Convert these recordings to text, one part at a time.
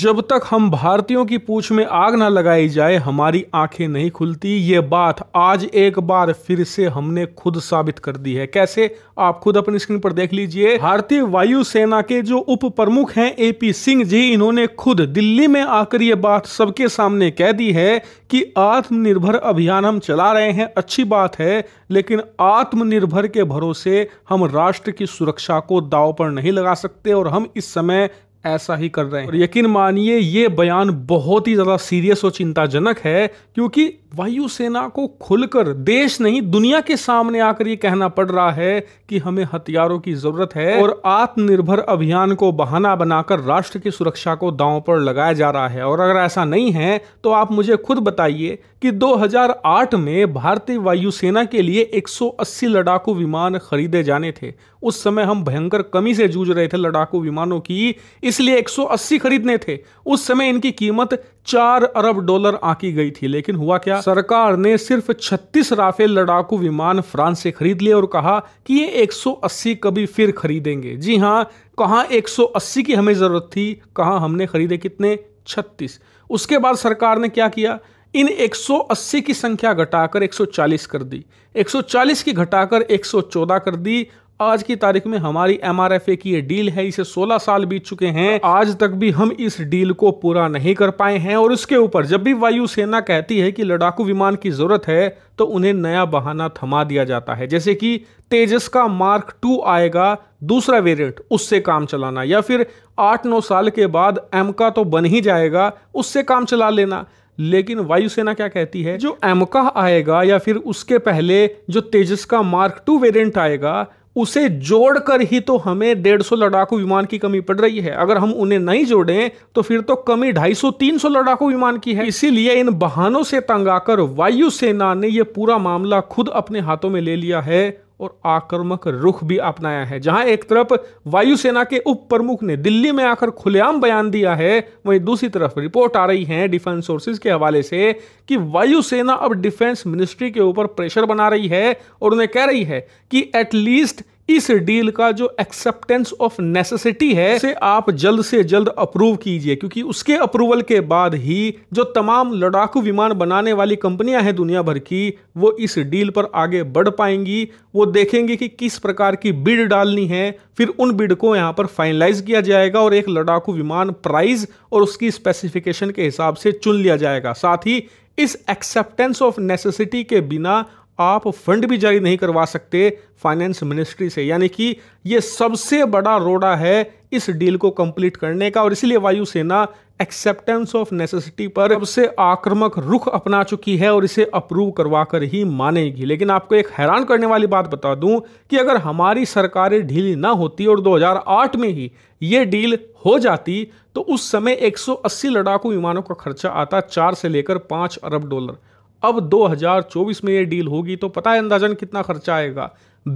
जब तक हम भारतीयों की पूछ में आग ना लगाई जाए हमारी आंखें नहीं खुलती ये बात आज एक बार फिर से हमने खुद साबित कर दी है कैसे आप खुद अपनी स्क्रीन पर देख लीजिए भारतीय वायुसेना के जो उप प्रमुख हैं एपी सिंह जी इन्होंने खुद दिल्ली में आकर ये बात सबके सामने कह दी है कि आत्मनिर्भर अभियान हम चला रहे हैं अच्छी बात है लेकिन आत्मनिर्भर के भरोसे हम राष्ट्र की सुरक्षा को दाव पर नहीं लगा सकते और हम इस समय ऐसा ही कर रहे हैं और यकीन मानिए ये बयान बहुत ही ज़्यादा सीरियस और चिंताजनक है क्योंकि वायुसेना को खुलकर देश नहीं दुनिया के सामने आकर ये कहना पड़ रहा है कि हमें हथियारों की जरूरत है और आत्मनिर्भर अभियान को बहाना बनाकर राष्ट्र की सुरक्षा को दांव पर लगाया जा रहा है और अगर ऐसा नहीं है तो आप मुझे खुद बताइए कि 2008 में भारतीय वायुसेना के लिए 180 लड़ाकू विमान खरीदे जाने थे उस समय हम भयंकर कमी से जूझ रहे थे लड़ाकू विमानों की इसलिए 180 खरीदने थे उस समय इनकी कीमत चार अरब डॉलर आंकी गई थी लेकिन हुआ क्या सरकार ने सिर्फ 36 राफेल लड़ाकू विमान फ्रांस से खरीद लिए और कहा कि ये 180 कभी फिर खरीदेंगे जी हाँ कहाँ 180 की हमें ज़रूरत थी कहाँ हमने खरीदे कितने 36 उसके बाद सरकार ने क्या किया इन 180 की संख्या घटाकर 140 कर दी 140 की घटाकर 114 कर दी आज की तारीख में हमारी एम की ये डील है इसे 16 साल बीत चुके हैं आज तक भी हम इस डील को पूरा नहीं कर पाए हैं और इसके ऊपर जब भी वायुसेना कहती है कि लड़ाकू विमान की जरूरत है तो उन्हें नया बहाना थमा दिया जाता है जैसे कि तेजस का मार्क टू आएगा दूसरा वेरिएंट उससे काम चलाना या फिर आठ नौ साल के बाद एम का तो बन ही जाएगा उससे काम चला लेना लेकिन वायुसेना क्या कहती है जो एमका आएगा या फिर उसके पहले जो तेजस का मार्क टू वेरिएंट आएगा उसे जोड़कर ही तो हमें डेढ़ सौ लड़ाकू विमान की कमी पड़ रही है अगर हम उन्हें नहीं जोड़ें तो फिर तो कमी ढाई सौ तीन सौ लड़ाकू विमान की है इसीलिए इन बहानों से तंग आकर वायुसेना ने यह पूरा मामला खुद अपने हाथों में ले लिया है और आक्रमक रुख भी अपनाया है जहां एक तरफ वायुसेना के उप प्रमुख ने दिल्ली में आकर खुलेआम बयान दिया है वहीं दूसरी तरफ रिपोर्ट आ रही है डिफेंस सोर्सेज के हवाले से कि वायुसेना अब डिफेंस मिनिस्ट्री के ऊपर प्रेशर बना रही है और उन्हें कह रही है कि एटलीस्ट इस डील का जो एक्सेप्टेंस ऑफ नेसेसिटी है उसे आप जल्द से जल्द अप्रूव कीजिए क्योंकि उसके अप्रूवल के बाद ही जो तमाम लड़ाकू विमान बनाने वाली कंपनियां हैं दुनिया भर की वो इस डील पर आगे बढ़ पाएंगी वो देखेंगे कि किस प्रकार की बिड डालनी है फिर उन बिड को यहाँ पर फाइनलाइज किया जाएगा और एक लड़ाकू विमान प्राइज और उसकी स्पेसिफिकेशन के हिसाब से चुन लिया जाएगा साथ ही इस एक्सेप्टेंस ऑफ नेसेसिटी के बिना आप फंड भी जारी नहीं करवा सकते फाइनेंस मिनिस्ट्री से यानी कि यह सबसे बड़ा रोड़ा है इस डील को कंप्लीट करने का और इसलिए वायुसेना एक्सेप्टेंस ऑफ नेसेसिटी पर सबसे आक्रामक रुख अपना चुकी है और इसे अप्रूव करवा कर ही मानेगी लेकिन आपको एक हैरान करने वाली बात बता दूं कि अगर हमारी सरकारें ढीली ना होती और 2008 में ही ये डील हो जाती तो उस समय 180 लड़ाकू विमानों का खर्चा आता चार से लेकर पांच अरब डॉलर अब 2024 में ये डील होगी तो पता है अंदाजन कितना खर्चा आएगा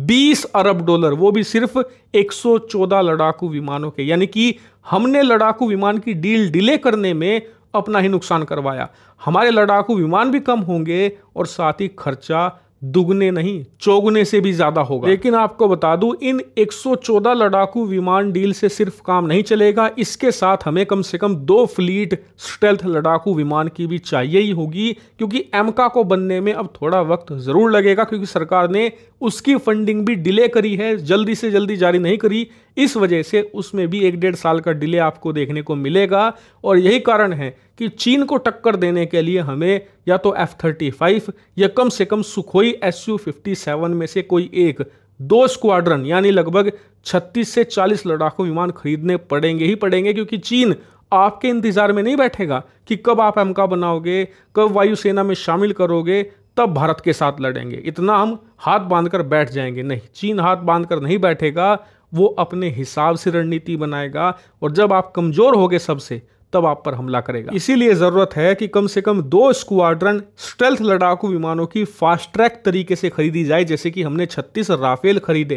20 अरब डॉलर वो भी सिर्फ 114 लड़ाकू विमानों के यानी कि हमने लड़ाकू विमान की डील डिले करने में अपना ही नुकसान करवाया हमारे लड़ाकू विमान भी कम होंगे और साथ ही खर्चा दुगने नहीं चौगुने से भी ज्यादा होगा लेकिन आपको बता दूं इन 114 लड़ाकू विमान डील से सिर्फ काम नहीं चलेगा इसके साथ हमें कम से कम दो फ्लीट स्टेल्थ लड़ाकू विमान की भी चाहिए ही होगी क्योंकि एमका को बनने में अब थोड़ा वक्त जरूर लगेगा क्योंकि सरकार ने उसकी फंडिंग भी डिले करी है जल्दी से जल्दी जारी नहीं करी इस वजह से उसमें भी एक डेढ़ साल का डिले आपको देखने को मिलेगा और यही कारण है कि चीन को टक्कर देने के लिए हमें या तो एफ थर्टी फाइव या कम से कम Sukhoi S U fifty seven में से कोई एक दो स्क्वाड्रन यानी लगभग 36 से 40 लड़ाकू विमान खरीदने पड़ेंगे ही पड़ेंगे क्योंकि चीन आपके इंतजार में नहीं बैठेगा कि कब आप एमका बनाओगे कब वायुसेना में शामिल करोगे तब भारत के साथ लड़ेंगे इतना हम हाथ बांधकर बैठ जाएंगे नहीं चीन हाथ बांधकर नहीं बैठेगा वो अपने हिसाब से रणनीति बनाएगा और जब आप कमज़ोर हो गए सबसे तब आप पर हमला करेगा इसीलिए ज़रूरत है कि कम से कम दो स्क्वाड्रन स्टेल्थ लड़ाकू विमानों की फास्ट ट्रैक तरीके से खरीदी जाए जैसे कि हमने 36 राफेल खरीदे